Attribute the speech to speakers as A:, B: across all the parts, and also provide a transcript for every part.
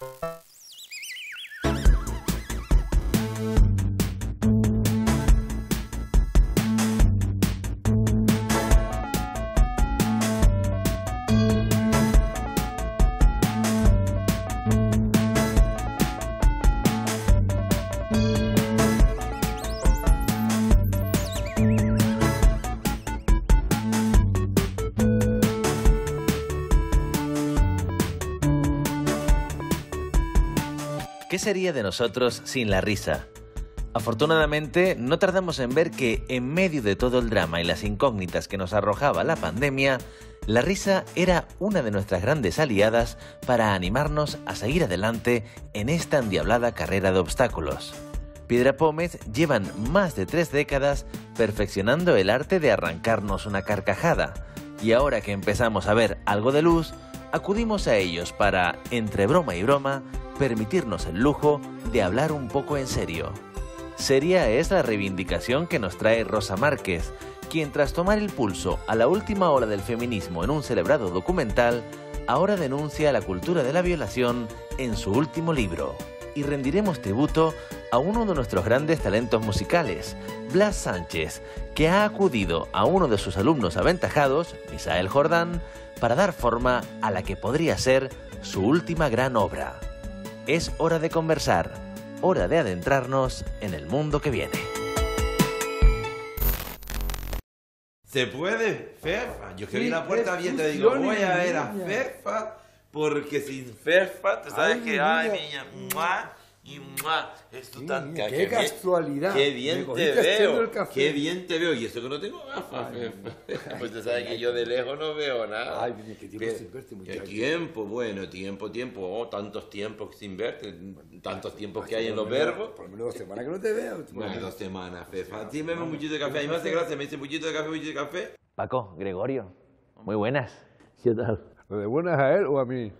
A: Música sería de nosotros sin la risa? Afortunadamente, no tardamos en ver que, en medio de todo el drama y las incógnitas que nos arrojaba la pandemia, la risa era una de nuestras grandes aliadas para animarnos a seguir adelante en esta endiablada carrera de obstáculos. Piedra Pómez llevan más de tres décadas perfeccionando el arte de arrancarnos una carcajada, y ahora que empezamos a ver algo de luz, acudimos a ellos para, entre broma y broma, permitirnos el lujo de hablar un poco en serio. Sería esa la reivindicación que nos trae Rosa Márquez, quien tras tomar el pulso a la última ola del feminismo en un celebrado documental, ahora denuncia la cultura de la violación en su último libro. Y rendiremos tributo a uno de nuestros grandes talentos musicales, Blas Sánchez, que ha acudido a uno de sus alumnos aventajados, Misael Jordán, para dar forma a la que podría ser su última gran obra. Es hora de conversar, hora de adentrarnos en el mundo que viene.
B: ¿Se puede? Fefa. Yo que vi la puerta abierta y digo, voy a ver a Fefa, porque sin Fefa, te sabes que, ay, niña, y Esto tan ¡Qué casualidad! ¡Qué bien te veo! ¡Qué bien te veo! Y eso que no tengo gafas. pues tú sabes que yo de lejos no veo nada. ¡Ay, qué tiempo sin verte, eh, muchacho! ¡Qué tiempo! Bueno, tiempo, tiempo. Oh, tantos tiempos sin verte. tantos tiempos que hay en los verbos. Por
C: lo menos dos semanas que no te veo. Bueno,
B: dos
A: semanas, Fefa. Ah, sí, me un muchito de café. A mí me hace gracia.
B: Me dice muchito de café, muchito de café.
A: Paco, Gregorio,
C: muy buenas. ¿Qué tal? ¿Lo de buenas a él o a mí?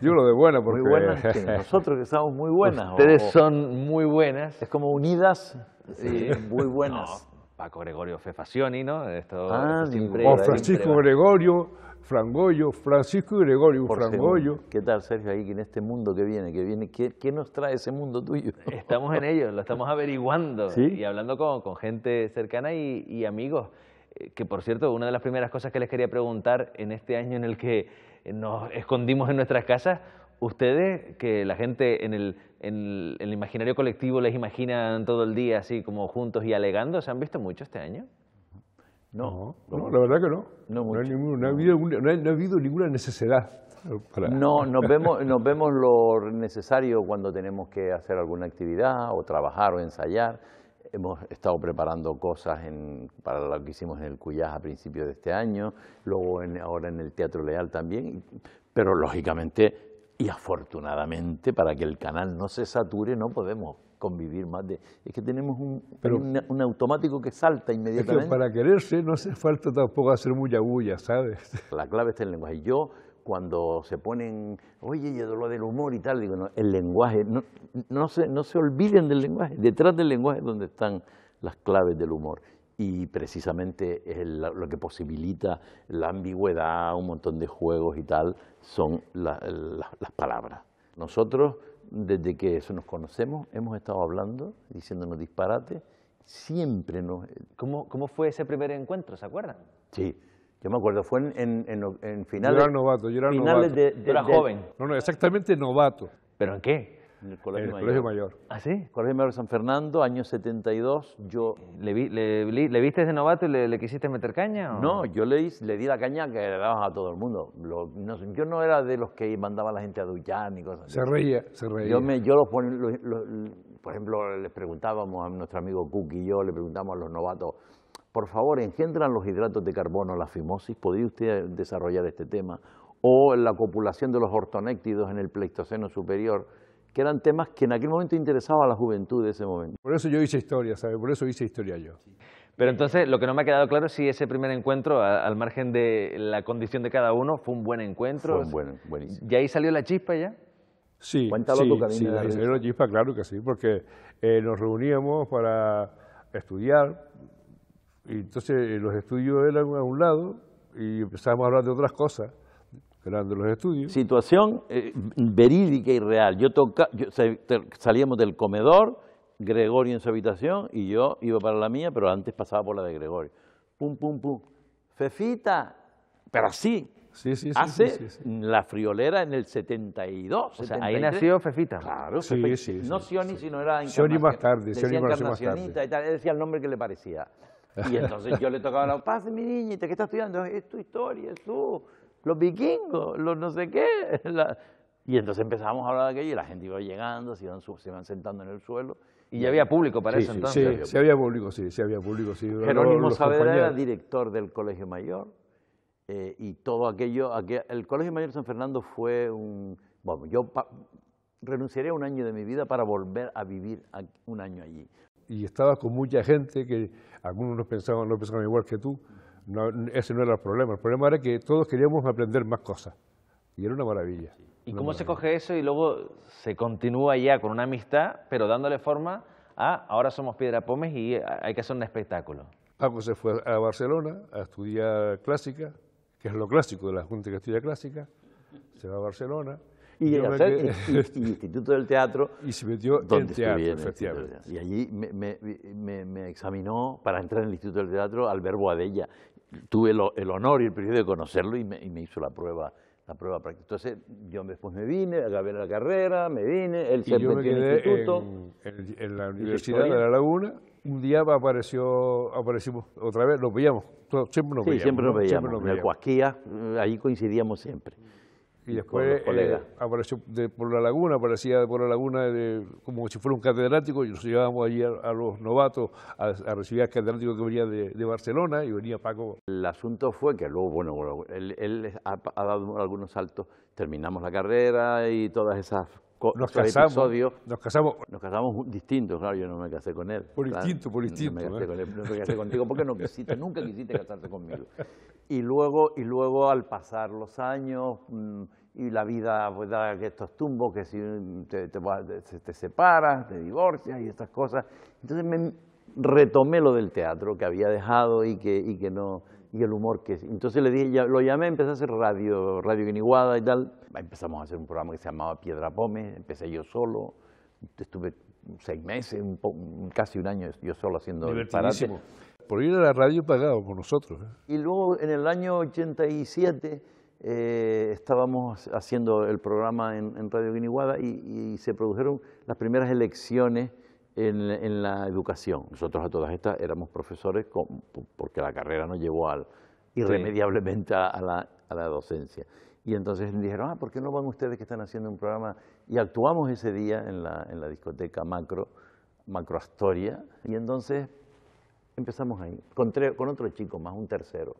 C: Yo lo de buenas porque... Muy buenas, nosotros que somos muy buenas.
B: Ustedes son muy buenas. Es como unidas, sí.
A: muy buenas. Paco Gregorio Fefasioni, ¿no? Esto, ah, o Francisco
C: Gregorio, Frangoyo, Francisco Gregorio, Frangollo Frangoyo.
B: ¿Qué tal, Sergio, ahí en este mundo que
A: viene? Que viene ¿qué, ¿Qué, nos trae ese mundo tuyo? Estamos en ello, lo estamos averiguando y hablando con, con, gente cercana y amigos. Eh, que, por cierto, una de las primeras cosas que les quería preguntar en este año en el que nos escondimos en nuestras casas, ustedes, que la gente en el, imaginario colectivo les imaginan todo el día así como juntos y alegando, ¿se han visto mucho este año?
C: No, la verdad que no. No, ha, habido, ninguna necesidad. No, nos vemos
A: lo
B: necesario cuando tenemos que hacer alguna actividad o trabajar o ensayar hemos estado preparando cosas para lo que hicimos en el Cuyás a principios de este año, luego ahora en el Teatro Leal también, pero lógicamente y afortunadamente para que el canal no se sature no podemos convivir más de... Es que tenemos un, automático que salta inmediatamente. para
C: quererse no hace falta tampoco hacer mucha bulla, ¿sabes?
B: La clave está en el lenguaje. Yo cuando se ponen, oye, y lo del humor y tal, digo, no, el lenguaje, no, no, se, no se olviden del lenguaje, detrás del lenguaje es donde están las claves del humor. Y precisamente lo que posibilita la ambigüedad, un montón de juegos y tal, son las palabras. Nosotros, desde que eso nos conocemos, hemos estado hablando, diciéndonos disparates, siempre nos... Eh, ¿Cómo,
A: ¿Cómo fue ese primer encuentro, se acuerdan?
B: Sí, yo me acuerdo, fue en, en, en finales... Yo era novato, yo era novato. De, de, era joven.
C: No, no, exactamente novato. ¿Pero en qué? En el
A: Colegio, Mayor. Colegio ¿Ah, sí?
B: Colegio Mayor de San Fernando, año 72. Yo... ¿Le, vi, le, viste de novato y le, quisiste meter caña? No, yo le, di la caña que le dabas a todo el mundo. yo no era de los que mandaba a la gente a duchar ni cosas así. Se reía, se reía. Yo, los ponía... por ejemplo, les preguntábamos a nuestro amigo Cook y yo, le preguntábamos a los novatos por favor, engendran los hidratos de carbono, la fimosis, ¿podría usted desarrollar este tema? O la copulación de los ortonéctidos en el Pleistoceno superior, que eran temas que en aquel momento interesaban a la juventud de ese momento.
C: Por eso yo hice historia, ¿sabe? Por
B: eso
A: hice historia yo. Pero entonces, lo que no me ha quedado claro es si ese primer encuentro, al margen de la condición de cada uno, fue un buen encuentro. Fue un buen, buenísimo. ¿Y ahí salió la chispa ya?
C: Sí, Cuéntalo sí, sí, la chispa, claro que sí, porque eh, nos reuníamos para estudiar, y entonces eh, los estudios eran a un lado y empezamos a hablar de otras cosas, que eran de los estudios. Situación eh, verídica y real.
B: Yo, toca, salíamos del comedor, Gregorio en su habitación y yo iba para la mía, pero antes pasaba por la de Gregorio. Pum, pum, pum. Fefita, pero así. Sí, sí, sí, hace la friolera en el 72. O sea, ahí nació
A: Fefita. Claro, Fefita. no
B: Sioni, sino era Sioni más tarde, Sioni más tarde. Decía el nombre que le parecía. Y entonces yo le tocaba la paz mi niñita, ¿qué está estudiando? Es tu historia, es tú, los vikingos, los no sé qué. Y entonces empezábamos a hablar de aquello y la gente iba llegando, se iban, se iban sentando en el suelo. Y ya había público para eso entonces. Sí, sí
A: había
C: público, sí, sí había público, sí. Jerónimo Saavedra era
B: director del Colegio Mayor eh, y todo aquello, el Colegio Mayor de San Fernando fue un, bueno, yo pa, renunciaría un año de mi vida para volver a vivir un año allí
C: y estabas con mucha gente que algunos no pensaban, no pensaban igual que tú. ese no era el problema. El problema era que todos queríamos aprender más cosas. Y era una maravilla. ¿Y cómo se
A: coge eso y luego se continúa ya con una amistad, pero dándole forma a ahora somos Piedra Pómez y hay que hacer un espectáculo?
C: Paco se fue a Barcelona a estudiar clásica, que es lo clásico de la Junta que estudia Clásica. Se va a Barcelona y el, Instituto del Teatro. Y se metió en teatro, Y allí me, me, me,
B: examinó para entrar en el Instituto del Teatro verbo adella Tuve el, honor y el privilegio de conocerlo y me, hizo la prueba la prueba práctica. Entonces, yo después me vine, acabé la carrera,
C: me vine, él siempre en instituto. En, la Universidad de La Laguna, un día apareció, aparecimos otra vez, nos veíamos, siempre nos veíamos. Siempre nos veíamos, en el Cuasquía,
B: ahí coincidíamos siempre. Y después eh,
C: apareció de, por la laguna, aparecía por la laguna de, como si fuera un catedrático, y nos llevábamos allí a, los novatos a, recibir al catedrático que venía de, de, Barcelona y venía Paco.
B: El asunto fue que luego, bueno, él, él ha dado algunos saltos, terminamos la carrera y todas esas nos casamos, nos casamos. distintos, claro, yo no me casé con él. Por instinto, por instinto. ¿eh? No me casé, contigo porque nunca quisiste casarte conmigo. Y luego, y luego al pasar los años mm, y la vida pues, da estos tumbos que si te, separas, te divorcias y estas cosas. Entonces me retomé lo del teatro que había dejado y que, que no y el humor que... Entonces le dije, ya, lo llamé, empecé a hacer radio, radio Guiniguada y tal, empezamos a hacer un programa que se llamaba Piedra Pómez, empecé yo solo, estuve seis meses, casi un año yo solo haciendo el disparate.
C: Por ir a la radio pagado con nosotros. ¿eh?
B: Y luego en el año 87 eh, estábamos haciendo el programa en, Radio Guiniguada y, se produjeron las primeras elecciones en, la educación. Nosotros a todas estas éramos profesores porque la carrera nos llevó al, irremediablemente a la docencia. Y entonces me dijeron, ah, ¿por qué no van ustedes que están haciendo un programa? Y actuamos ese día en la, discoteca Macro, Macro Astoria, y entonces empezamos ahí, con, con otro chico más, un tercero,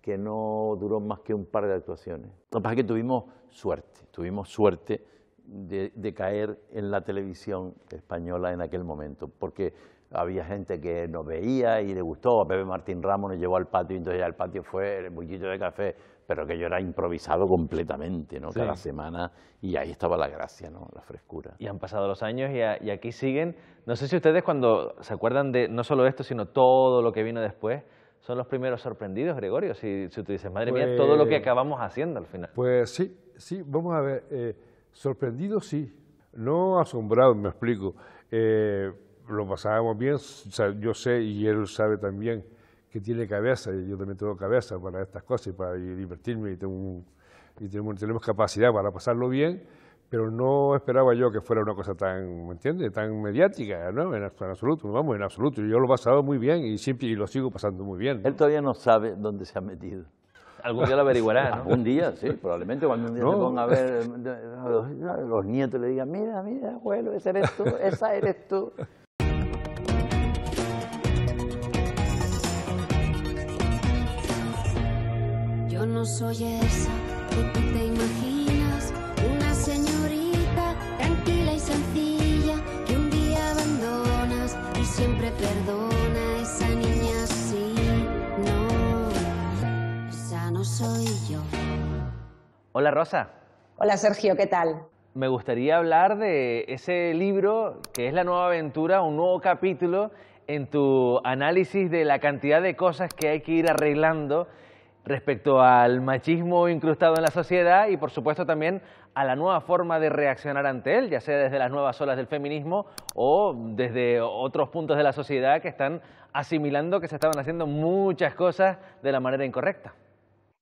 B: que no duró más que un par de actuaciones. Lo que pasa es que tuvimos suerte, tuvimos suerte de, caer en la televisión española en aquel momento, porque había gente que nos veía y le gustó, a Pepe Martín Ramos nos llevó al patio, y entonces ya el patio fue el bullito de café, pero que yo era improvisado completamente, ¿no? Cada semana, y ahí estaba la gracia, ¿no?
A: La frescura. Y han pasado los años y, aquí siguen. No sé si ustedes cuando se acuerdan de no solo esto, sino todo lo que vino después, son los primeros sorprendidos, Gregorio, si, si tú dices, madre mía, todo lo que pues acabamos haciendo al final.
C: Pues sí, sí, vamos a ver, eh, sorprendidos sí, no asombrados, me explico. Eh, lo pasábamos bien, yo sé, y él sabe también, que tiene cabeza, y yo también tengo cabeza para estas cosas y para divertirme, y, tenemos, capacidad para pasarlo bien, pero no esperaba yo que fuera una cosa tan, ¿me tan mediática, ¿no?, en, absoluto, vamos, en absoluto, yo lo he pasado muy bien y, siempre, y lo sigo pasando muy bien. Él todavía no sabe dónde se ha metido.
B: Algún día lo averiguará, Algún día, sí, probablemente cuando un día a ver eh, los, nietos le digan, mira, mira,
D: abuelo, esa eres tú, esa eres tú. soy esa que tú te imaginas, una señorita
E: tranquila y sencilla que un día abandonas y siempre perdona esa niña así. No, esa no soy yo. Hola Rosa. Hola Sergio, ¿qué tal?
A: Me gustaría hablar de ese libro que es La Nueva Aventura, un nuevo capítulo en tu análisis de la cantidad de cosas que hay que ir arreglando respecto al machismo incrustado en la sociedad y por supuesto también a la nueva forma de reaccionar ante él, ya sea desde las nuevas olas del feminismo o desde otros puntos de la sociedad que están asimilando que se estaban haciendo muchas cosas de la manera incorrecta.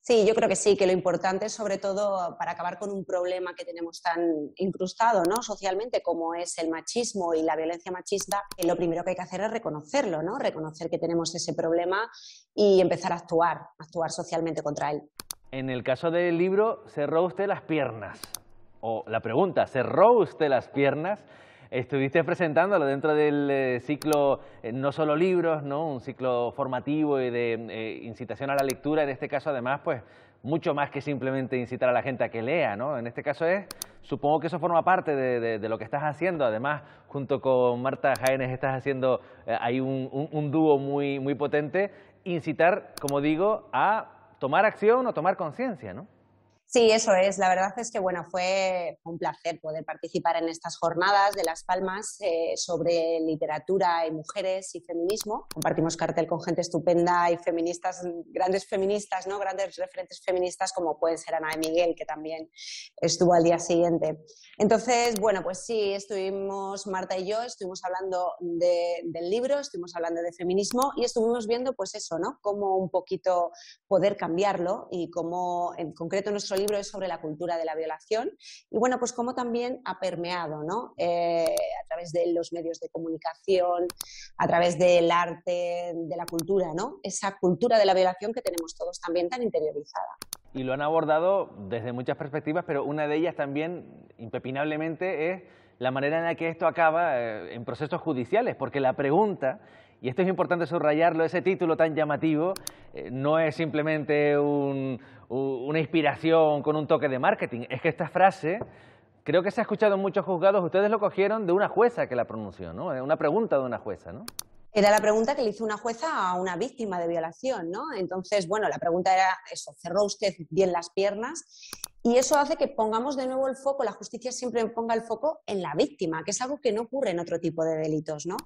E: Sí, yo creo que sí, que lo importante es sobre todo para acabar con un problema que tenemos tan incrustado ¿no? socialmente como es el machismo y la violencia machista, que lo primero que hay que hacer es reconocerlo, ¿no? reconocer que tenemos ese problema y empezar a actuar, actuar socialmente contra él.
A: En el caso del libro, cerró usted las piernas, o la pregunta, ¿cerró usted las piernas? Estuviste presentándolo dentro del eh, ciclo, eh, no solo libros, ¿no? Un ciclo formativo y de eh, incitación a la lectura, en este caso además, pues mucho más que simplemente incitar a la gente a que lea, ¿no? En este caso es, supongo que eso forma parte de, lo que estás haciendo. Además, junto con Marta Jaénes estás haciendo, ahí hay un, un, dúo muy, muy potente, incitar, como digo, a tomar acción o tomar conciencia, ¿no?
E: Sí, eso es. La verdad es que bueno, fue un placer poder participar en estas jornadas de Las Palmas eh, sobre literatura y mujeres y feminismo. Compartimos cartel con gente estupenda y feministas, grandes feministas, ¿no? Grandes referentes feministas como pueden ser Ana de Miguel, que también estuvo al día siguiente. Entonces, bueno, pues sí, estuvimos Marta y yo, estuvimos hablando del libro, estuvimos hablando de feminismo y estuvimos viendo pues eso, ¿no? Cómo un poquito poder cambiarlo y cómo en concreto nuestro libro es sobre la cultura de la violación y bueno, pues cómo también ha permeado, ¿no? Eh, a través de los medios de comunicación, a través del arte, de la cultura, ¿no? Esa cultura de la violación que tenemos todos también tan interiorizada.
A: Y lo han abordado desde muchas perspectivas, pero una de ellas también, impepinablemente, es la manera en la que esto acaba eh, en procesos judiciales, porque la pregunta y esto es importante subrayarlo, ese título tan llamativo eh, no es simplemente una inspiración con un toque de marketing, es que esta frase creo que se ha escuchado en muchos juzgados, ustedes lo cogieron de una jueza que la pronunció, ¿no? Eh, una pregunta de una jueza, ¿no?
E: Era la pregunta que le hizo una jueza a una víctima de violación, ¿no? Entonces, bueno, la pregunta era eso, ¿cerró usted bien las piernas? Y eso hace que pongamos de nuevo el foco, la justicia siempre ponga el foco en la víctima, que es algo que no ocurre en otro tipo de delitos, ¿no?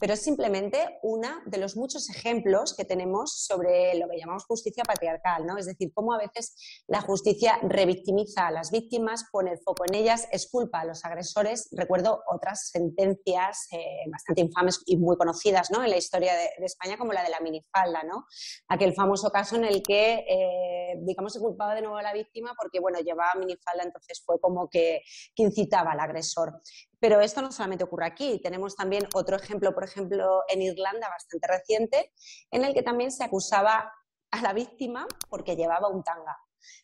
E: Pero es simplemente uno de los muchos ejemplos que tenemos sobre lo que llamamos justicia patriarcal, ¿no? Es decir, cómo a veces la justicia revictimiza a las víctimas, pone el foco en ellas, es culpa a los agresores. Recuerdo otras sentencias eh, bastante infames y muy conocidas, ¿no? En la historia de, España, como la de la minifalda, ¿no? Aquel famoso caso en el que, eh, digamos, se culpaba de nuevo a la víctima porque, bueno, llevaba minifalda, entonces fue como que, incitaba al agresor. Pero esto no solamente ocurre aquí, tenemos también otro ejemplo, por ejemplo, en Irlanda bastante reciente, en el que también se acusaba a la víctima porque llevaba un tanga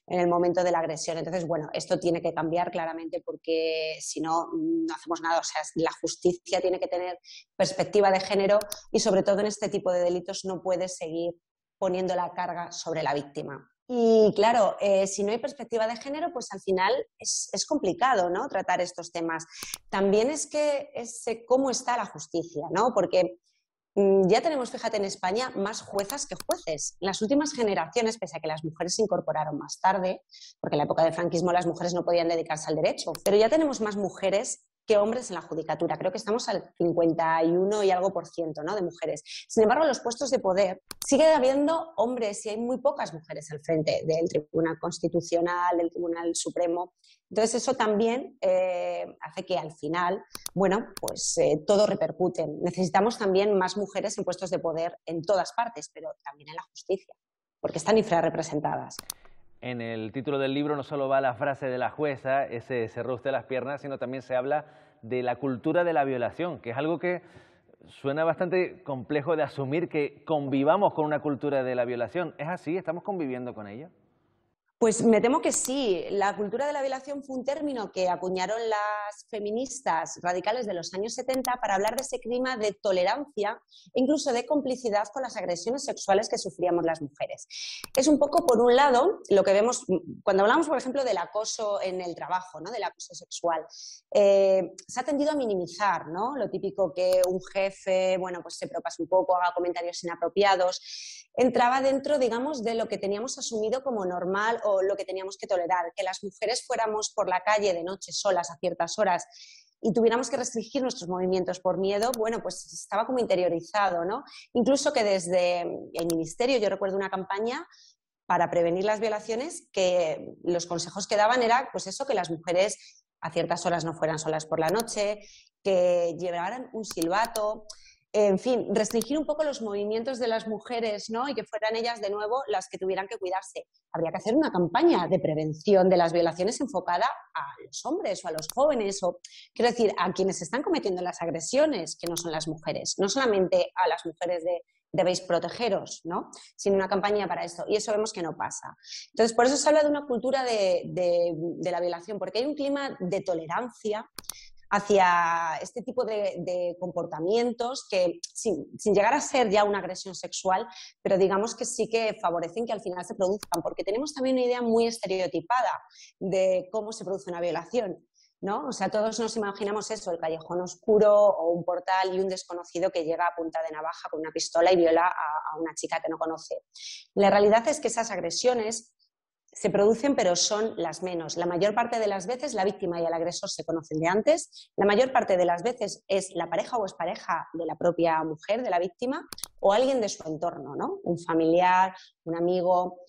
E: en el momento de la agresión. Entonces, bueno, esto tiene que cambiar claramente porque si no, no hacemos nada. O sea, la justicia tiene que tener perspectiva de género y sobre todo en este tipo de delitos no puede seguir poniendo la carga sobre la víctima. Y claro, eh, si no hay perspectiva de género, pues al final es, complicado ¿no? tratar estos temas. También es que cómo está la justicia, ¿no? Porque mm, ya tenemos, fíjate, en España más juezas que jueces. Las últimas generaciones, pese a que las mujeres se incorporaron más tarde, porque en la época del franquismo las mujeres no podían dedicarse al derecho, pero ya tenemos más mujeres que hombres en la judicatura. Creo que estamos al 51 y algo por ciento de mujeres. Sin embargo, en los puestos de poder sigue habiendo hombres y hay muy pocas mujeres al frente del Tribunal Constitucional, del Tribunal Supremo. Entonces, eso también eh, hace que al final, bueno, pues eh, todo repercute. Necesitamos también más mujeres en puestos de poder en todas partes, pero también en la justicia, porque están infrarrepresentadas.
A: En el título del libro no solo va la frase de la jueza, ese cerró usted las piernas, sino también se habla de la cultura de la violación, que es algo que suena bastante complejo de asumir que convivamos con una cultura de la violación. ¿Es así? ¿Estamos conviviendo con ella?
E: Pues me temo que sí. La cultura de la violación fue un término que acuñaron las feministas radicales de los años 70 para hablar de ese clima de tolerancia e incluso de complicidad con las agresiones sexuales que sufríamos las mujeres. Es un poco, por un lado, lo que vemos cuando hablamos, por ejemplo, del acoso en el trabajo, ¿no? del acoso sexual. Eh, se ha tendido a minimizar ¿no? lo típico que un jefe bueno, pues se propase un poco, haga comentarios inapropiados. Entraba dentro, digamos, de lo que teníamos asumido como normal lo que teníamos que tolerar, que las mujeres fuéramos por la calle de noche solas a ciertas horas y tuviéramos que restringir nuestros movimientos por miedo, bueno, pues estaba como interiorizado, ¿no? Incluso que desde el ministerio, yo recuerdo una campaña para prevenir las violaciones, que los consejos que daban era, pues eso, que las mujeres a ciertas horas no fueran solas por la noche, que llevaran un silbato, en fin, restringir un poco los movimientos de las mujeres, ¿no? Y que fueran ellas de nuevo las que tuvieran que cuidarse. Habría que hacer una campaña de prevención de las violaciones enfocada a los hombres o a los jóvenes, o quiero decir, a quienes están cometiendo las agresiones, que no son las mujeres, no solamente a las mujeres de debéis protegeros, ¿no? Sin una campaña para esto. Y eso vemos que no pasa. Entonces, por eso se habla de una cultura de la violación, porque hay un clima de tolerancia hacia este tipo de, comportamientos que, sin, llegar a ser ya una agresión sexual, pero digamos que sí que favorecen que al final se produzcan, porque tenemos también una idea muy estereotipada de cómo se produce una violación. ¿No? O sea, todos nos imaginamos eso, el callejón oscuro o un portal y un desconocido que llega a punta de navaja con una pistola y viola a una chica que no conoce. La realidad es que esas agresiones se producen, pero son las menos. La mayor parte de las veces la víctima y el agresor se conocen de antes. La mayor parte de las veces es la pareja o es pareja de la propia mujer, de la víctima, o alguien de su entorno, ¿no? Un familiar, un amigo.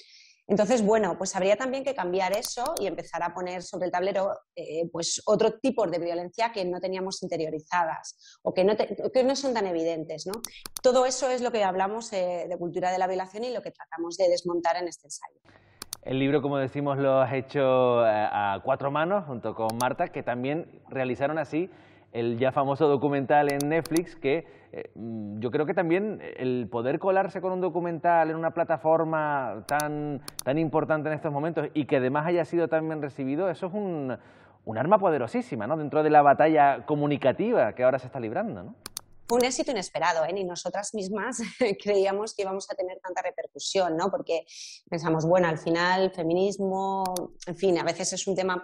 E: Entonces, bueno, pues habría también que cambiar eso y empezar a poner sobre el tablero eh, pues otro tipo de violencia que no teníamos interiorizadas o que no, son tan evidentes. Todo eso es lo que hablamos eh, de cultura de la violación y lo que tratamos de desmontar en este ensayo.
A: El libro, como decimos, lo has hecho eh, a cuatro manos junto con Marta, que también realizaron así el ya famoso documental en Netflix, que eh, mm, yo creo que también el poder colarse con un documental en una plataforma tan, tan importante en estos momentos y que además haya sido tan bien recibido, eso es un, arma poderosísima ¿no? dentro de la batalla comunicativa que ahora se está librando. ¿no?
E: un éxito inesperado, y ¿eh? nosotras mismas creíamos que íbamos a tener tanta repercusión, ¿no? Porque pensamos, bueno, al final, feminismo, en fin, a veces es un tema,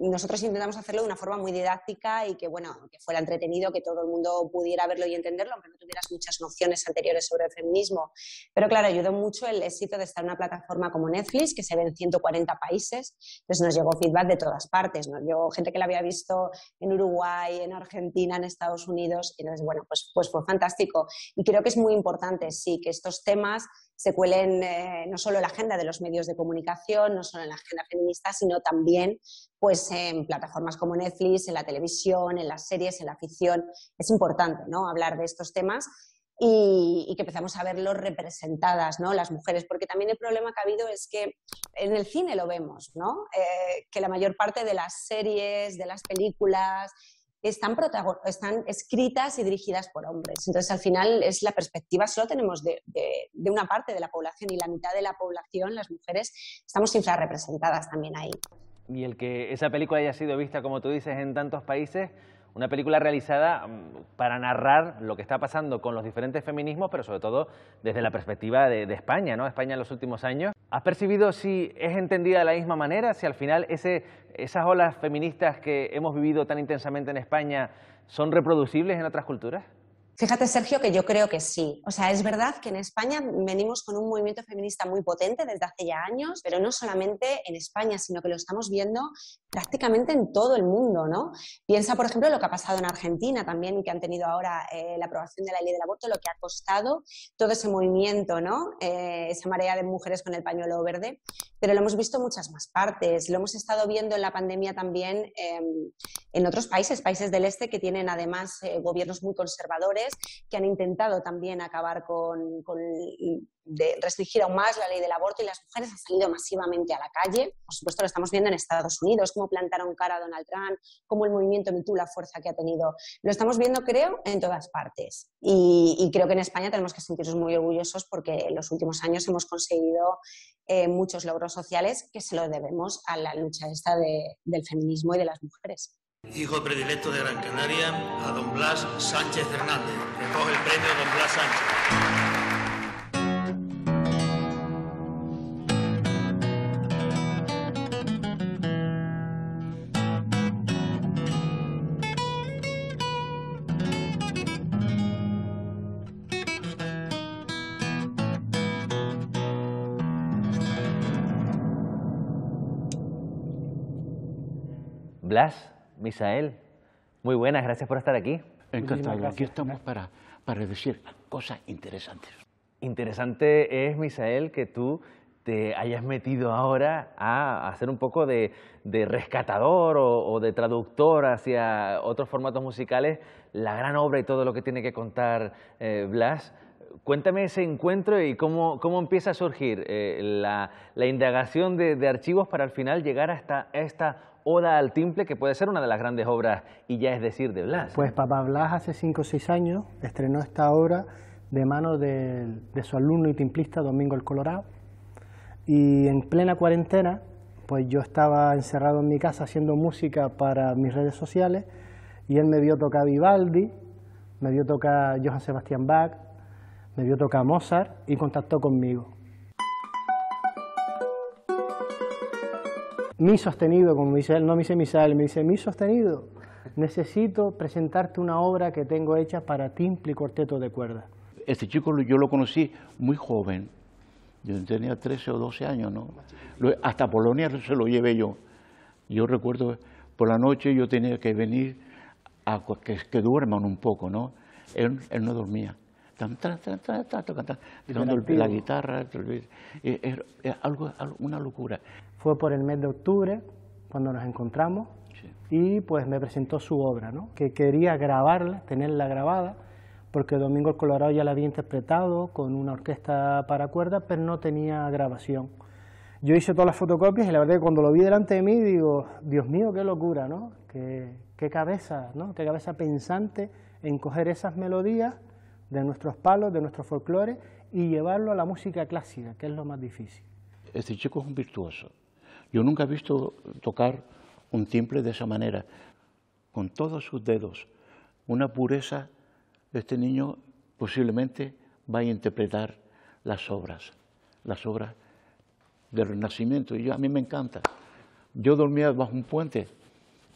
E: nosotros intentamos hacerlo de una forma muy didáctica y que, bueno, que fuera entretenido, que todo el mundo pudiera verlo y entenderlo, aunque no tuvieras muchas nociones anteriores sobre el feminismo. Pero claro, ayudó mucho el éxito de estar en una plataforma como Netflix, que se ve en 140 países, entonces nos llegó feedback de todas partes, nos llegó gente que la había visto en Uruguay, en Argentina, en Estados Unidos, y entonces, bueno, pues pues, pues, fue fantástico. Y creo que es muy importante, sí, que estos temas se cuelen eh, no solo en la agenda de los medios de comunicación, no solo en la agenda feminista, sino también pues, en plataformas como Netflix, en la televisión, en las series, en la ficción. Es importante ¿no? hablar de estos temas y, que empezamos a verlos representadas, ¿no? Las mujeres, porque también el problema que ha habido es que en el cine lo vemos, ¿no? Eh, que la mayor parte de las series, de las películas, están, están escritas y dirigidas por hombres. Entonces, al final, es la perspectiva, solo tenemos de, una parte de la población y la mitad de la población, las mujeres, estamos infrarrepresentadas también ahí.
A: Y el que esa película haya sido vista, como tú dices, en tantos países, una película realizada mm, para narrar lo que está pasando con los diferentes feminismos, pero sobre todo desde la perspectiva de, de España, ¿no? España en los últimos años ¿Has percibido si es entendida de la misma manera? Si al final esas olas feministas que hemos vivido tan intensamente en España son reproducibles en otras culturas? Fíjate, Sergio, que yo creo que sí. O
E: sea, es verdad que en España venimos con un movimiento feminista muy potente desde hace ya años, pero no solamente en España, sino que lo estamos viendo prácticamente en todo el mundo, ¿no? Piensa, por ejemplo, lo que ha pasado en Argentina también, que han tenido ahora eh, la aprobación de la ley del aborto, lo que ha costado todo ese movimiento, ¿no? Eh, esa marea de mujeres con el pañuelo verde, pero lo hemos visto en muchas más partes, lo hemos estado viendo en la pandemia también em, en otros países, países del este que tienen además eh, gobiernos muy conservadores que han intentado también acabar con de restringir aún más la ley del aborto y las mujeres han salido masivamente a la calle. Por supuesto, lo estamos viendo en Estados Unidos, cómo plantaron cara a Donald Trump, cómo el movimiento MeToo, la fuerza que ha tenido. Lo estamos viendo, creo, en todas partes. Y, creo que en España tenemos que sentirnos muy orgullosos porque en los últimos años hemos conseguido eh, muchos logros sociales que se lo debemos a la lucha esta del feminismo y de las mujeres.
D: Hijo predilecto de Gran Canaria, a don Blas Sánchez Hernández. Recoge el premio don Blas Sánchez.
A: Blas, Misael, muy buenas, gracias por estar aquí. Encantado, aquí estamos para, para decir
F: cosas interesantes.
A: Interesante es, Misael, que tú te hayas metido ahora a hacer un poco de, de rescatador o, de traductor hacia otros formatos musicales, la gran obra y todo lo que tiene que contar eh, Blas. Cuéntame ese encuentro y cómo, cómo empieza a surgir eh, la, la, indagación de, de, archivos para al final llegar hasta esta Oda al Timple, que puede ser una de las grandes obras, y ya es decir, de Blas. Pues
G: Papá Blas hace 5 o 6 años estrenó esta obra de mano de, de, su alumno y timplista Domingo el Colorado, y en plena cuarentena, pues yo estaba encerrado en mi casa haciendo música para mis redes sociales, y él me vio tocar Vivaldi, me vio tocar Johann Sebastian Bach, me vio tocar Mozart, y contactó conmigo. mi sostenido, como dice él, no me dice misal, me dice mi sostenido. Necesito presentarte una obra que tengo hecha para timple y cuarteto de cuerda.
F: Este chico yo lo conocí muy joven, yo tenía 13 o 12 años, ¿no? Hasta Polonia se lo llevé yo. Yo recuerdo, por la noche yo tenía que venir a que, duerman un poco, ¿no? Él, no dormía. la guitarra, eh, era algo, una locura.
G: Fue por el mes de octubre cuando nos encontramos y pues me presentó su obra, ¿no? que quería grabarla, tenerla grabada, porque Domingo el Colorado ya la había interpretado con una orquesta para cuerdas, pero no tenía grabación. Yo hice todas las fotocopias y la verdad que cuando lo vi delante de mí digo, Dios mío, qué locura, ¿no? Qué, qué cabeza, ¿no? Qué cabeza pensante en coger esas melodías de nuestros palos, de nuestro folclore y llevarlo a la música clásica, que es lo más difícil.
F: Este chico es un virtuoso. Yo nunca he visto tocar un timbre de esa manera, con todos sus dedos, una pureza. Este niño posiblemente va a interpretar las obras, las obras del Renacimiento. Y yo, a mí me encanta. Yo dormía bajo un puente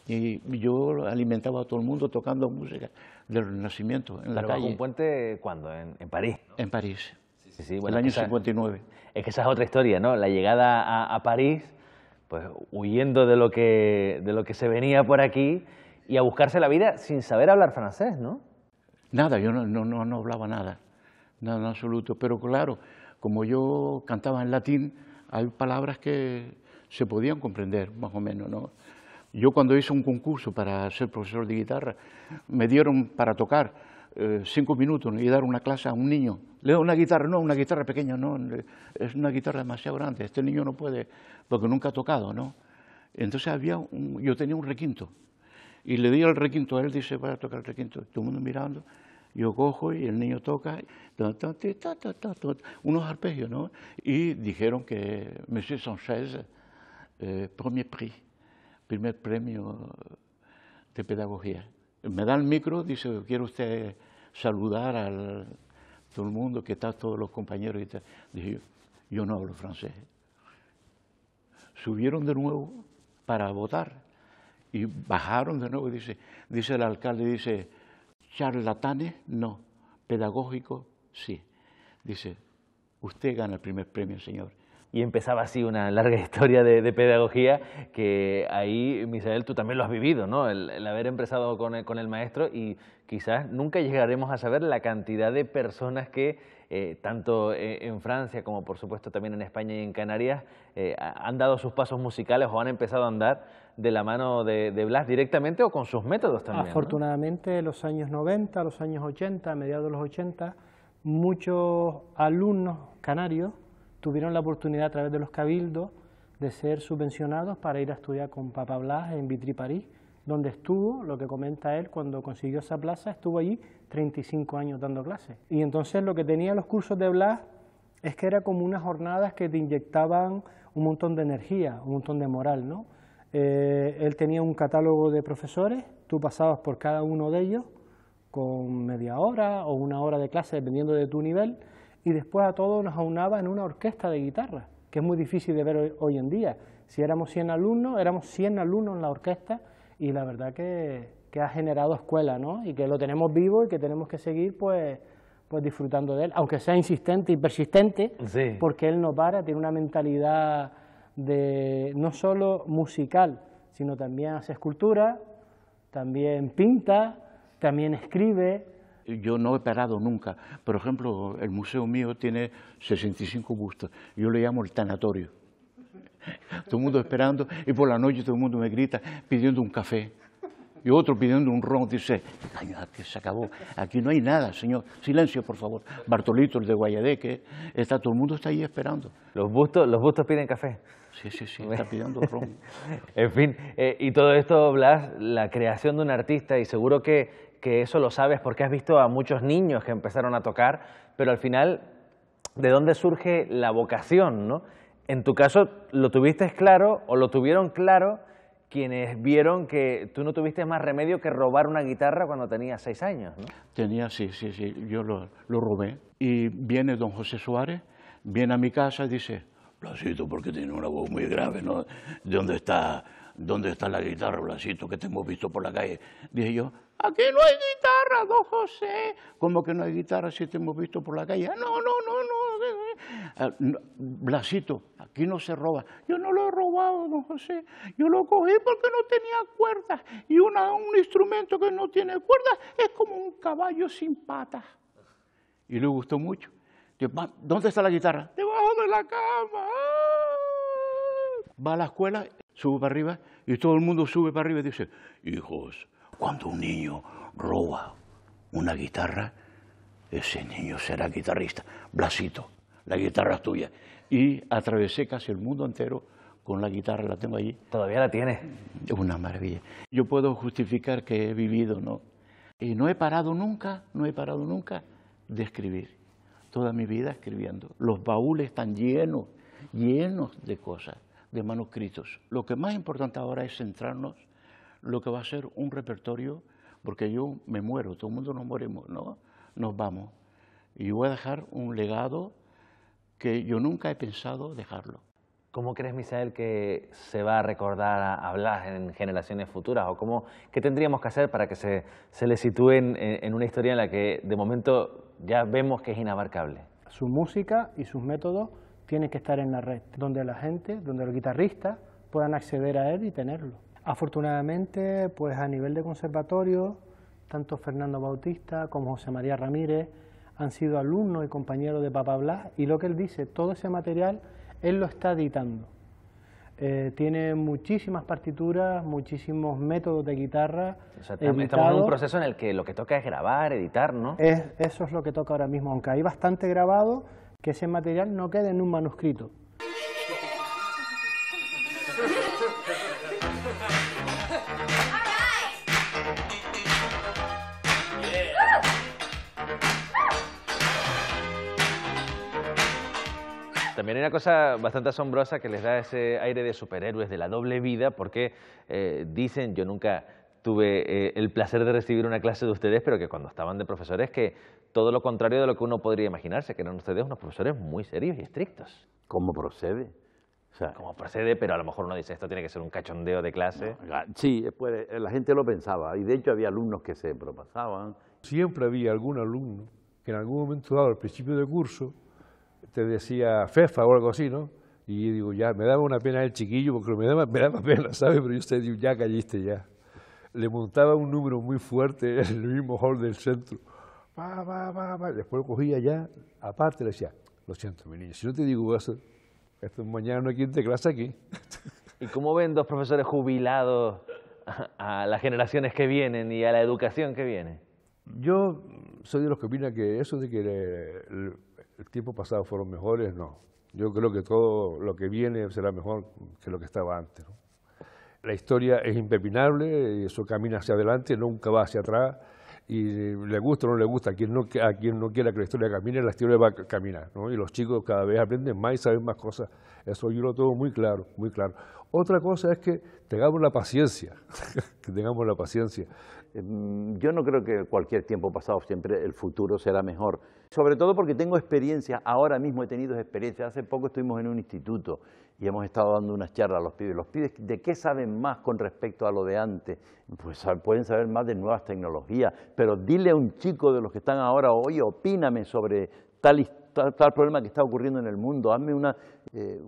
F: y yo alimentaba a todo el mundo tocando música del Renacimiento en la ¿Bajo un
A: puente cuándo? ¿En, París? En París. Sí, el año 59. Es que esa es otra historia, ¿no? La llegada a París pues huyendo de lo que, de lo que se venía por aquí y a buscarse la vida
F: sin saber hablar francés, ¿no? Nada, yo no, no, no, hablaba nada, nada en absoluto. Pero claro, como yo cantaba en latín, hay palabras que se podían comprender, más o menos, ¿no? Yo cuando hice un concurso para ser profesor de guitarra, me dieron para tocar eh, cinco minutos y dar una clase a un niño. Le doy una guitarra, no, una guitarra pequeña, no, es una guitarra demasiado grande, este niño no puede, porque nunca ha tocado, ¿no? Entonces había un, yo tenía un requinto y le di el requinto a él, dice, voy a tocar el requinto, todo el mundo mirando, yo cojo y el niño toca, unos arpegios, ¿no? Y dijeron que Monsieur Sanchez, eh, prix, primer premio de pedagogía. Me da el micro, dice, quiero usted saludar a todo el mundo que está, todos los compañeros. Y tal. Dije yo, no hablo francés. Subieron de nuevo para votar y bajaron de nuevo. Dice, dice el alcalde, dice, charlatanes, no, pedagógico sí. Dice, usted gana el primer premio, señor y empezaba así una larga historia de,
A: pedagogía que ahí, Misael, tú también lo has vivido, ¿no? El, haber empezado con el, eh, con el, maestro y quizás nunca llegaremos a saber la cantidad de personas que, eh, tanto eh, en Francia como por supuesto también en España y en Canarias, han dado sus pasos musicales o han empezado a andar de la mano de, Blas directamente o con sus métodos también.
G: Afortunadamente, en los años 90, los años 80, a mediados de los 80, muchos alumnos canarios tuvieron la oportunidad a través de los cabildos de ser subvencionados para ir a estudiar con Papa Blas en Vitry París, donde estuvo, lo que comenta él, cuando consiguió esa plaza, estuvo allí 35 años dando clases. Y entonces lo que tenía los cursos de Blas es que era como unas jornadas que te inyectaban un montón de energía, un montón de moral, ¿no? Eh, él tenía un catálogo de profesores, tú pasabas por cada uno de ellos con media hora o una hora de clase, dependiendo de tu nivel, y después a todos nos aunaba en una orquesta de guitarra, que es muy difícil de ver hoy en día. Si éramos 100 alumnos, éramos 100 alumnos en la orquesta y la verdad que, ha generado escuela, ¿no? Y que lo tenemos vivo y que tenemos que seguir, pues, pues disfrutando de él, aunque sea insistente y persistente, porque él no para, tiene una mentalidad de no solo musical, sino también hace escultura, también pinta,
F: también escribe, yo no he parado nunca. Por ejemplo, el museo mío tiene 65 bustos. Yo le llamo el tanatorio. Todo el mundo esperando y por la noche todo el mundo me grita pidiendo un café. Y otro pidiendo un ron dice, que se acabó, aquí no hay nada, señor, silencio, por favor. Bartolito, el de Guayadeque, está, todo el mundo está ahí esperando. Los bustos, los bustos piden café. Sí, sí, sí, está
A: pidiendo ron. en fin, eh, y todo esto, Blas, la creación de un artista, y seguro que que eso lo sabes porque has visto a muchos niños que empezaron a tocar, pero al final, ¿de dónde surge la vocación? ¿no? En tu caso, ¿lo tuviste claro o lo tuvieron claro quienes vieron que tú no tuviste más remedio que robar una guitarra cuando tenías seis años? ¿no?
F: Tenía, sí, sí, sí, yo lo, lo robé. Y viene don José Suárez, viene a mi casa y dice, Blasito, porque tiene una voz muy grave, ¿no? ¿Dónde está, dónde está la guitarra, Blasito, que te hemos visto por la calle? Dije yo, Aquí no hay guitarra, don José. ¿Cómo que no hay guitarra si te hemos visto por la calle? No, no, no, no. Ah, Blasito, aquí no se roba. Yo no lo he robado, don José. Yo lo cogí porque no tenía cuerdas. Y una, un instrumento que no tiene cuerdas es como un caballo sin patas. Y le gustó mucho. ¿dónde está la guitarra? Debajo de la cama. Ah. Va a la escuela, sube para arriba y todo el mundo sube para arriba y dice, hijos, cuando un niño roba una guitarra, ese niño será guitarrista. Blasito, la guitarra es tuya. Y atravesé casi el mundo entero con la guitarra, la tengo allí. ¿Todavía la tiene. Es una maravilla. Yo puedo justificar que he vivido, ¿no? Y no he parado nunca, no he parado nunca de escribir. Toda mi vida escribiendo. Los baúles están llenos, llenos de cosas, de manuscritos. Lo que más importante ahora es centrarnos lo que va a ser un repertorio, porque yo me muero, todo el mundo nos morimos, ¿no? Nos vamos. Y voy a dejar un legado que yo nunca he pensado dejarlo. ¿Cómo crees, Misael, que
A: se va a recordar a Blas en generaciones futuras? ¿O cómo, qué tendríamos que hacer para que se, se le sitúen en, en una historia en la que de momento ya vemos que es inabarcable?
G: Su música y sus métodos tienen que estar en la red, donde la gente, donde los guitarristas puedan acceder a él y tenerlo. Afortunadamente, pues a nivel de conservatorio, tanto Fernando Bautista como José María Ramírez han sido alumnos y compañeros de Papa Blas y lo que él dice, todo ese material él lo está editando. Eh, tiene muchísimas partituras, muchísimos métodos de guitarra.
A: Estamos en un proceso en el que lo que toca es grabar, editar, ¿no? Es,
G: eso es lo que toca ahora mismo, aunque hay bastante grabado, que ese material no quede en un manuscrito.
A: También hay una cosa bastante asombrosa que les da ese aire de superhéroes, de la doble vida, porque eh, dicen, yo nunca tuve eh, el placer de recibir una clase de ustedes, pero que cuando estaban de profesores, que todo lo contrario de lo que uno podría imaginarse, que eran ustedes unos profesores muy serios y estrictos. ¿Cómo procede? sea, como procede, pero a lo mejor uno dice, esto tiene que ser un cachondeo de clase.
B: sí, pues, la gente lo pensaba, y de hecho había alumnos que
C: se propasaban. Siempre había algún alumno que en algún momento dado, al principio del curso, te decía FEFA o algo así, ¿no? Y digo, ya, me daba una pena el chiquillo, porque me daba, me pena, ¿sabes? Pero yo te digo, ya calliste, ya. Le montaba un número muy fuerte en el mismo hall del centro. Va, va, va, Después lo cogía ya, aparte le decía, lo siento, mi niño, si no te digo eso, esto mañana no quien de clase aquí.
A: ¿Y cómo ven dos profesores jubilados a, las generaciones que vienen y a la educación que viene?
C: Yo soy de los que opina que eso de que el, tiempo pasado fueron mejores, no. Yo creo que todo lo que viene será mejor que lo que estaba antes. La historia es impepinable, eso camina hacia adelante, nunca va hacia atrás y le gusta o no le gusta, a quien no, a quien no quiera que la historia camine, la historia va a caminar, ¿no? Y los chicos cada vez aprenden más y saben más cosas. Eso yo lo tengo muy claro, muy claro. Otra cosa es que tengamos la paciencia, que tengamos la paciencia. Mm,
B: yo no creo que cualquier tiempo pasado siempre el futuro será mejor. Sobre todo porque tengo experiencia, ahora mismo he tenido experiencia, Hace poco estuvimos en un instituto y hemos estado dando unas charlas a los pibes. ¿Los pibes de qué saben más con respecto a lo de antes? Pues pueden saber más de nuevas tecnologías, pero dile a un chico de los que están ahora, hoy, opíname sobre tal, problema que está ocurriendo en el mundo, hazme una eh,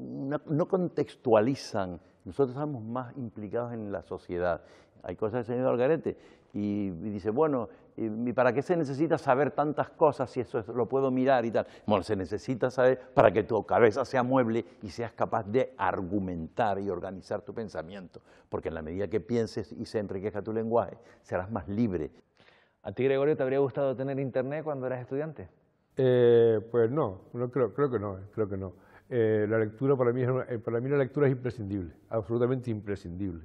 B: no contextualizan nosotros estamos más implicados en la sociedad. Hay cosas del señor Algarete, Y, dice, bueno, eh, ¿y ¿para qué se necesita saber tantas cosas si eso lo puedo mirar y tal? Bueno, se necesita saber para que tu cabeza sea mueble y seas capaz de argumentar y organizar tu pensamiento. Porque en la medida que pienses y se enriquezca tu lenguaje, serás más libre.
A: ¿A ti, Gregorio, te habría gustado tener internet cuando eras estudiante?
C: Eh, pues no, no creo, creo que no, eh, creo que no. Eh, la lectura para mí, es, eh, para mí la lectura es imprescindible, absolutamente imprescindible.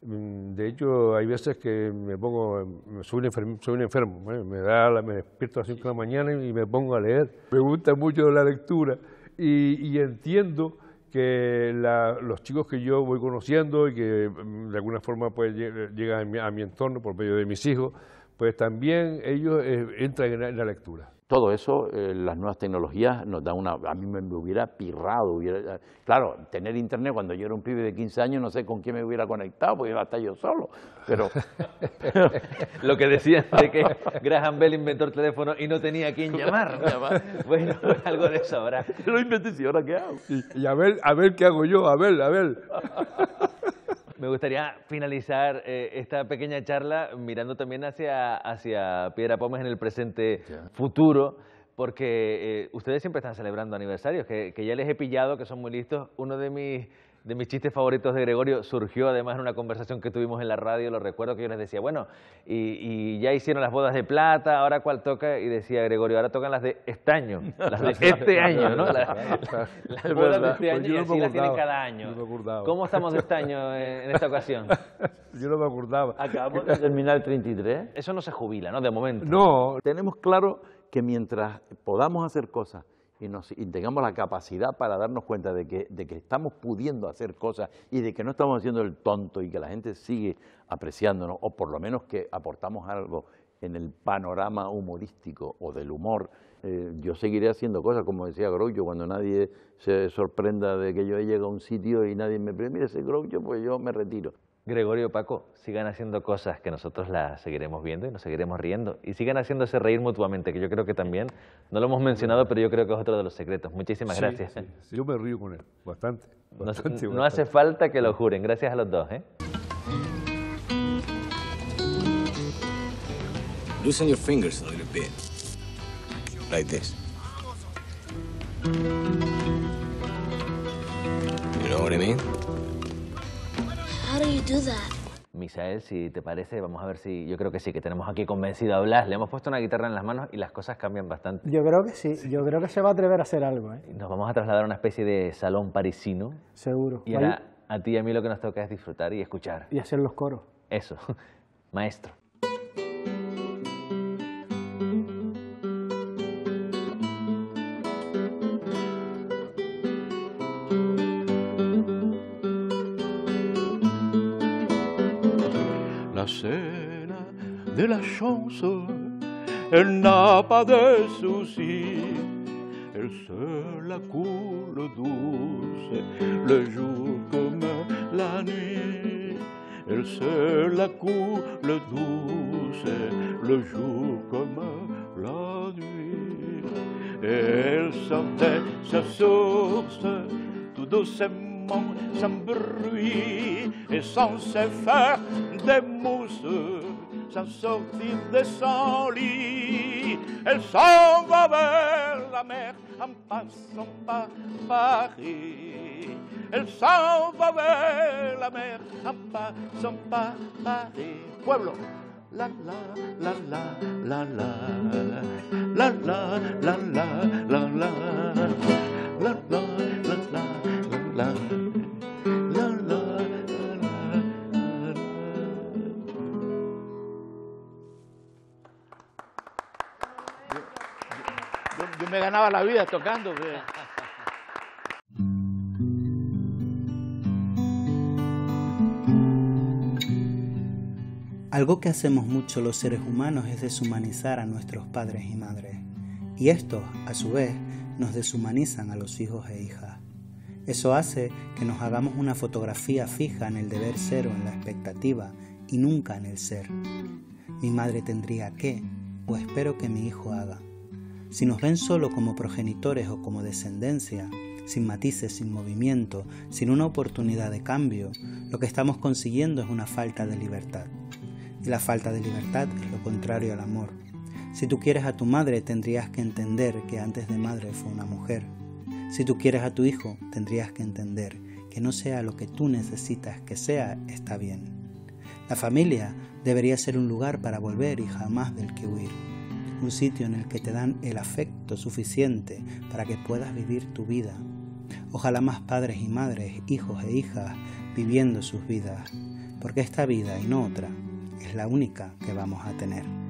C: Mm, de hecho, hay veces que me pongo, em, soy un enfermo, ¿eh? me, da, me despierto a las 5 de la mañana y me pongo a leer. Me gusta mucho la lectura y, entiendo que los chicos que yo voy conociendo y que em, de alguna forma pues, llegan a mi, entorno por medio de mis hijos, pues también ellos entran en la lectura. Todo eso, eh, las nuevas
B: tecnologías nos dan una... A mí me, hubiera pirrado, hubiera, eh, claro, tener internet cuando yo era un pibe de 15 años, no sé con quién me hubiera conectado, porque iba a estar yo solo. Pero, lo que decía
A: de que Graham Bell inventó el teléfono y no tenía a quién llamar. bueno, algo de eso ahora.
C: lo inventé y ahora qué hago. Y, y a ver, a ver qué hago yo, a ver, a ver.
A: Me gustaría finalizar eh, esta pequeña charla mirando también hacia, hacia Piedra Pómez en el presente futuro, porque eh, ustedes siempre están celebrando aniversarios, que, ya les he pillado, que son muy listos. Uno de mis de mis chistes favoritos de Gregorio surgió además en una conversación que tuvimos en la radio, lo recuerdo que yo les decía, bueno, y, ya hicieron las bodas de plata, ahora cuál toca, y decía Gregorio, ahora tocan las de estaño, las de este, este año, ¿no? Las, pues bodas de este año y las tienen cada año. ¿Cómo estamos de estaño en esta ocasión?
B: Yo no me acordaba. Acabamos de terminar el 33. Eso no se jubila, ¿no? De momento. No, tenemos claro que mientras podamos hacer cosas y, tengamos la capacidad para darnos cuenta de que, estamos pudiendo hacer cosas y de que no estamos haciendo el tonto y que la gente sigue apreciándonos, o por lo menos que aportamos algo en el panorama humorístico o del humor, eh, yo seguiré haciendo cosas, como decía Groucho, cuando nadie se sorprenda de que yo llegue a un sitio y nadie me pregunte, mire ese
A: Groucho, pues
B: yo me retiro.
A: Gregorio Paco, sigan haciendo cosas que nosotros las seguiremos viendo y nos seguiremos riendo. Y sigan haciéndose reír mutuamente, que yo creo que también, no lo hemos mencionado, pero yo creo que es otro de los secretos. Muchísimas gracias.
C: Sí, Yo me río con él, bastante. no, hace falta que
A: lo juren. Gracias a los dos. ¿eh?
G: your fingers a little bit. Like this. You know what I mean? How do
A: Misael, si te parece, vamos a ver si... Yo creo que sí, que tenemos aquí convencido a Blas. Le hemos puesto una guitarra en las manos y las cosas cambian bastante.
G: Yo creo que sí. Yo creo que se va a atrever a hacer algo, ¿eh?
A: Nos vamos a trasladar a una especie de salón parisino.
G: Seguro. Y ahora
A: a ti y a mí lo que nos toca es disfrutar y escuchar.
G: Y hacer los coros.
A: Eso. Maestro.
F: la chance, elle n'a pas de soucis. Elle se la coule douce, le jour comme la nuit. Elle se la coule douce, le jour comme la nuit. Elle sentait sa source, tout doucement, sans bruit et sans se faire des mousses. de soli, el sol va ver la mer en pa pa' Paris. El sol va ver la mer en passant pa' Paris. Pueblo. La la la la la la la la la la la la la la ganaba la vida tocando.
D: Algo que hacemos mucho los seres humanos es deshumanizar a nuestros padres y madres. Y estos, a su vez, nos deshumanizan a los hijos e hijas. Eso hace que nos hagamos una fotografía fija en el deber ser o en la expectativa y nunca en el ser. Mi madre tendría que, o espero que mi hijo haga. Si nos ven solo como progenitores o como descendencia, sin matices, sin movimiento, sin una oportunidad de cambio, lo que estamos consiguiendo es una falta de libertad. Y la falta de libertad es lo contrario al amor. Si tú quieres a tu madre, tendrías que entender que antes de madre fue una mujer. Si tú quieres a tu hijo, tendrías que entender que no sea lo que tú necesitas que sea, está bien. La familia debería ser un lugar para volver y jamás del que huir un sitio en el que te dan el afecto suficiente para que puedas vivir tu vida. Ojalá más padres y madres, hijos e hijas, viviendo sus vidas, porque esta vida y no otra es la única que vamos a tener.